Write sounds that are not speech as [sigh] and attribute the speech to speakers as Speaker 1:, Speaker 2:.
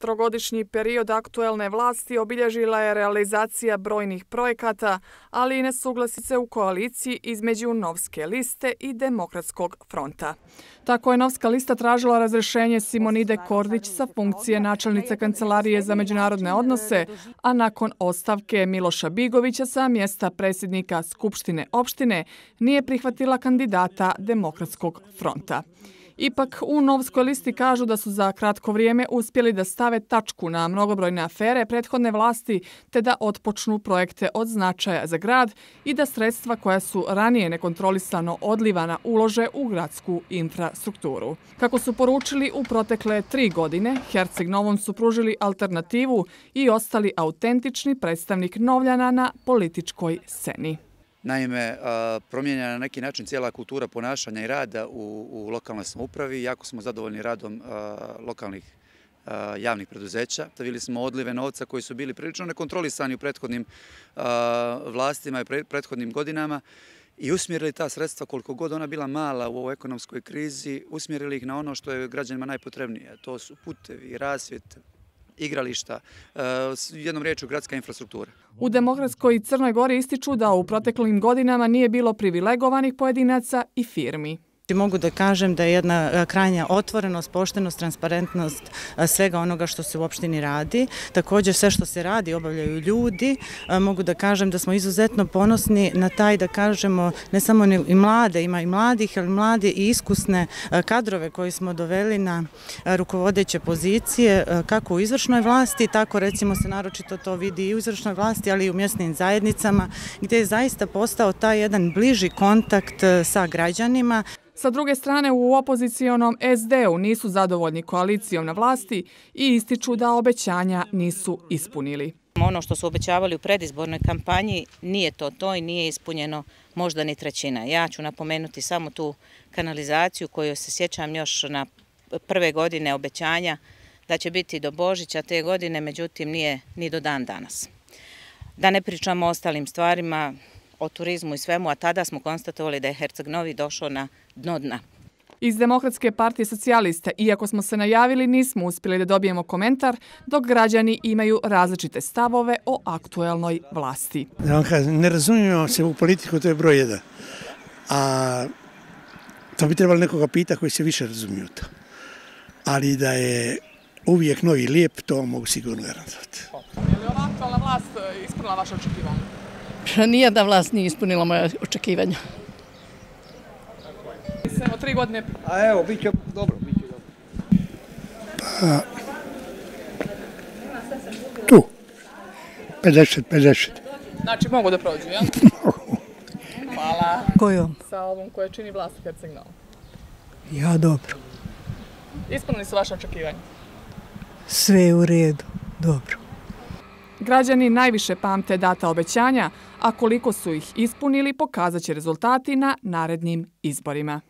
Speaker 1: Trogodišnji period aktuelne vlasti obilježila je realizacija brojnih projekata, ali i nesuglasice u koaliciji između Novske liste i Demokratskog fronta. Tako je Novska lista tražila razrešenje Simonide Kordić sa funkcije načelnice Kancelarije za međunarodne odnose, a nakon ostavke Miloša Bigovića sa mjesta predsjednika Skupštine opštine nije prihvatila kandidata Demokratskog fronta. Ipak, u Novskoj listi kažu da su za kratko vrijeme uspjeli da stave tačku na mnogobrojne afere prethodne vlasti te da otpočnu projekte od značaja za grad i da sredstva koja su ranije nekontrolisano odlivana ulože u gradsku infrastrukturu. Kako su poručili u protekle tri godine, Herceg Novom su pružili alternativu i ostali autentični predstavnik Novljana na političkoj sceni.
Speaker 2: Naime, promjenjena na neki način cijela kultura ponašanja i rada u lokalnoj samoupravi. Jako smo zadovoljni radom lokalnih javnih preduzeća. Stavili smo odlive novca koji su bili prilično nekontrolisani u prethodnim vlastima i prethodnim godinama i usmjerili ta sredstva koliko god ona bila mala u ovoj ekonomskoj krizi, usmjerili ih na ono što je građanima najpotrebnije. To su putevi, rasvjet, igrališta, e, jednom reču gradska infrastruktura.
Speaker 1: U demokratskoj Crnoj Gori ističu da u proteklim godinama nije bilo privilegovanih pojedinaca i firmi. Ti
Speaker 3: Mogu da kažem da je jedna e, krajnja otvorenost, poštenost, transparentnost e, svega onoga što se u opštini radi. Također sve što se radi obavljaju ljudi. E, mogu da kažem da smo izuzetno ponosni na taj da kažemo ne samo i mlade, ima i mladih, ali mlade i iskusne kadrove koji smo doveli na rukovodeće pozicije kako u izvršnoj vlasti, tako recimo se naročito to vidi i u izvršnoj vlasti, ali i u mjesnim zajednicama gdje je zaista postao taj jedan bliži kontakt sa građanima.
Speaker 1: Sa druge strane, u opozicijonom SD-u nisu zadovoljni koalicijom na vlasti i ističu da obećanja nisu
Speaker 3: ispunili. Ono što su obećavali u predizbornoj kampanji nije to to i nije ispunjeno možda ni trećina. Ja ću napomenuti samo tu kanalizaciju koju se sjećam još na prve godine obećanja da će biti do Božića te godine, međutim nije ni do dan danas. Da ne pričamo o ostalim stvarima, o turizmu i svemu, a tada smo konstatovali da je Herceg Novi došao na dno dna.
Speaker 1: Iz Demokratske partije socijalista, iako smo se najavili, nismo uspjeli da dobijemo komentar, dok građani imaju različite stavove o aktuelnoj vlasti.
Speaker 2: Ne razumijemo se u politiku, to je broj jedan. A to bi trebalo nekoga pita koji se više razumiju to. Ali da je uvijek novi lijep, to mogu sigurno garantovati.
Speaker 1: Je li ova aktualna vlast isprala vaše očekivanje? [laughs] nijedna vlast nije ispunila moja očekivanja. Samo tri godine. A evo, bit će dobro.
Speaker 2: Tu. 50-50.
Speaker 1: Znači, mogu da prođu, ja? [laughs] Mogu. Hvala. Kojom? Sa ovom koja čini vlast u Herceg-Novom. Ja, dobro. Ispunili su vaše očekivanje? Sve je u redu. Dobro. Građani najviše pamte data obećanja, a koliko su ih ispunili pokazat će rezultati na narednim izborima.